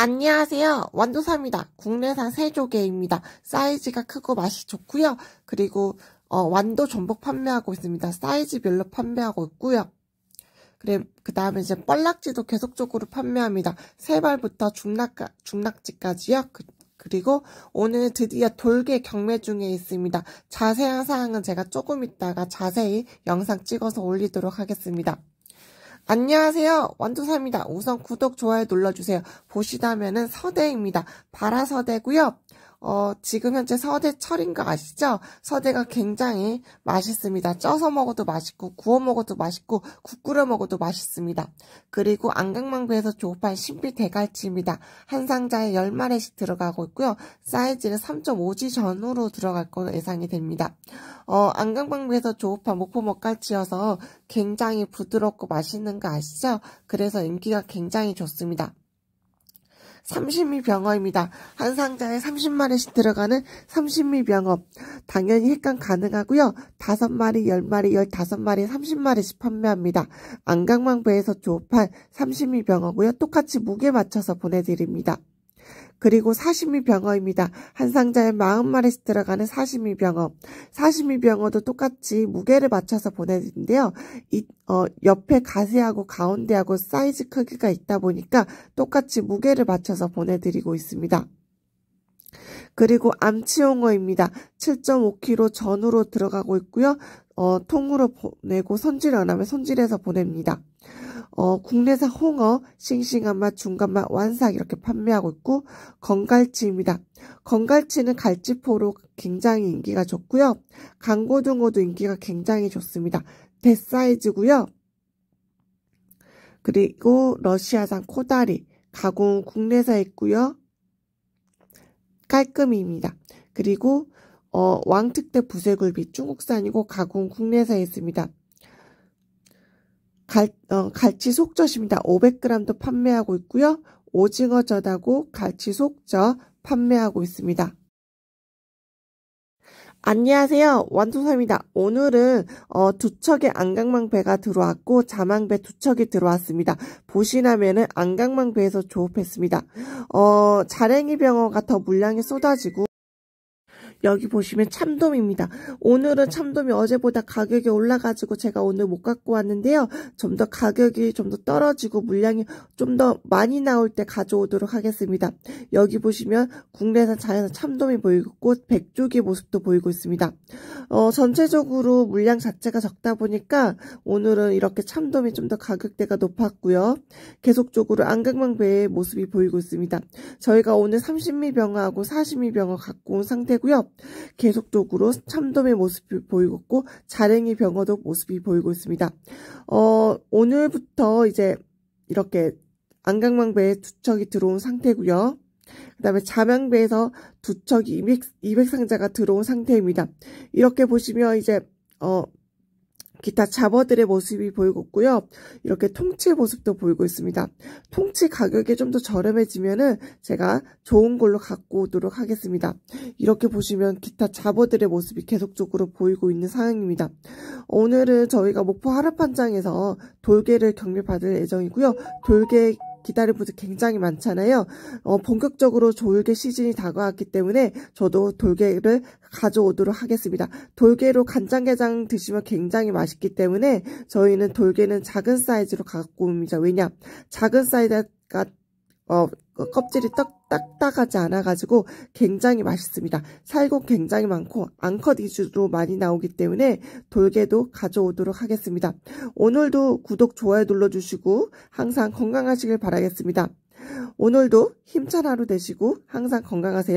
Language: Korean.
안녕하세요. 완도사입니다. 국내산 새조개입니다. 사이즈가 크고 맛이 좋고요. 그리고 어, 완도 전복 판매하고 있습니다. 사이즈별로 판매하고 있고요. 그 다음에 이제 뻘락지도 계속적으로 판매합니다. 세발부터 중락, 중락지까지요. 그, 그리고 오늘 드디어 돌개 경매 중에 있습니다. 자세한 사항은 제가 조금 있다가 자세히 영상 찍어서 올리도록 하겠습니다. 안녕하세요. 완두사입니다. 우선 구독, 좋아요 눌러주세요. 보시다면은 서대입니다. 바라서대고요. 어, 지금 현재 서대 철인 거 아시죠? 서대가 굉장히 맛있습니다. 쪄서 먹어도 맛있고 구워 먹어도 맛있고 국 끓여 먹어도 맛있습니다. 그리고 안강망부에서 조업한 신비 대갈치입니다. 한 상자에 10마리씩 들어가고 있고요. 사이즈는 3 5지 전후로 들어갈 것으로 예상이 됩니다. 어, 안강망부에서 조업한 목포 먹갈치여서 굉장히 부드럽고 맛있는 거 아시죠? 그래서 인기가 굉장히 좋습니다. 3 0미 병어입니다. 한 상자에 3 0 마리씩 들어가는 3 0미 병어. 당연히 횟강 가능하고요. 5 마리, 1 0 마리, 1 5 마리, 3 0 마리씩 판매합니다. 안강망부에서 조업한 삼십미 병어고요. 똑같이 무게 맞춰서 보내드립니다. 그리고 사시미 병어입니다. 한 상자에 40마리씩 들어가는 사시미 병어. 사시미 병어도 똑같이 무게를 맞춰서 보내는데요. 이, 어, 옆에 가세하고 가운데하고 사이즈 크기가 있다 보니까 똑같이 무게를 맞춰서 보내드리고 있습니다. 그리고 암치용어입니다. 7.5kg 전후로 들어가고 있고요. 어, 통으로 보내고 손질 안 하면 손질해서 보냅니다. 어, 국내산 홍어, 싱싱한 맛, 중간 맛, 완삭 이렇게 판매하고 있고 건갈치입니다. 건갈치는 갈치포로 굉장히 인기가 좋고요. 강고등어도 인기가 굉장히 좋습니다. 대사이즈고요. 그리고 러시아산 코다리, 가공 국내사 있고요. 깔끔입니다. 이 그리고 어, 왕특대 부쇄굴비 중국산이고 가공 국내사 있습니다. 갈, 어, 갈치 속젓입니다. 500g도 판매하고 있고요. 오징어젓하고 갈치 속젓 판매하고 있습니다. 안녕하세요. 완도사입니다. 오늘은 어, 두 척의 안강망배가 들어왔고 자망배 두 척이 들어왔습니다. 보시나면은 안강망배에서 조업했습니다. 어, 자랭이병어가 더 물량이 쏟아지고 여기 보시면 참돔입니다. 오늘은 네. 참돔이 어제보다 가격이 올라가지고 제가 오늘 못 갖고 왔는데요. 좀 더 가격이 좀 더 떨어지고 물량이 좀 더 많이 나올 때 가져오도록 하겠습니다. 여기 보시면 국내산 자연산 참돔이 보이고 꽃 백조기 모습도 보이고 있습니다. 어, 전체적으로 물량 자체가 적다 보니까 오늘은 이렇게 참돔이 좀 더 가격대가 높았고요. 계속적으로 안강망배의 모습이 보이고 있습니다. 저희가 오늘 30미 병어하고 40미 병어 갖고 온 상태고요. 계속적으로 참돔의 모습이 보이고 있고 자랭이 병어도 모습이 보이고 있습니다. 어, 오늘부터 이제 이렇게 안강망배에 두 척이 들어온 상태고요. 그 다음에 자명배에서 두 척이 200, 200상자가 들어온 상태입니다. 이렇게 보시면 이제 어, 기타 잡어들의 모습이 보이고 있고요. 이렇게 통치의 모습도 보이고 있습니다. 통치 가격이 좀 더 저렴해지면은 제가 좋은 걸로 갖고 오도록 하겠습니다. 이렇게 보시면 기타 잡어들의 모습이 계속적으로 보이고 있는 상황입니다. 오늘은 저희가 목포 하락판장에서 돌개를 경매받을 예정이고요. 돌개 기다린 분들 굉장히 많잖아요. 어, 본격적으로 돌개 시즌이 다가왔기 때문에 저도 돌개를 가져오도록 하겠습니다. 돌개로 간장게장 드시면 굉장히 맛있기 때문에 저희는 돌개는 작은 사이즈로 갖고 옵니다. 왜냐? 작은 사이즈가 어, 그 껍질이 딱, 딱딱하지 않아가지고 굉장히 맛있습니다. 살고 굉장히 많고 앙컷 위주로 많이 나오기 때문에 돌게도 가져오도록 하겠습니다. 오늘도 구독, 좋아요 눌러주시고 항상 건강하시길 바라겠습니다. 오늘도 힘찬 하루 되시고 항상 건강하세요.